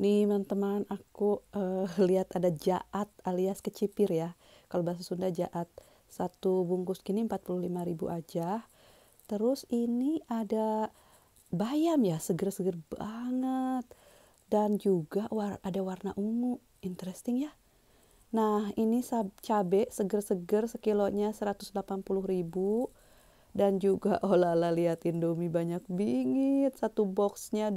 nih teman-teman aku uh, lihat ada jaat alias kecipir ya kalau bahasa Sunda jaat satu bungkus gini 45 ribu aja terus ini ada bayam ya seger-seger banget dan juga war ada warna ungu interesting ya nah ini cabe seger-seger sekilonya 180 ribu dan juga olala oh lihat Indomie banyak bingit satu boxnya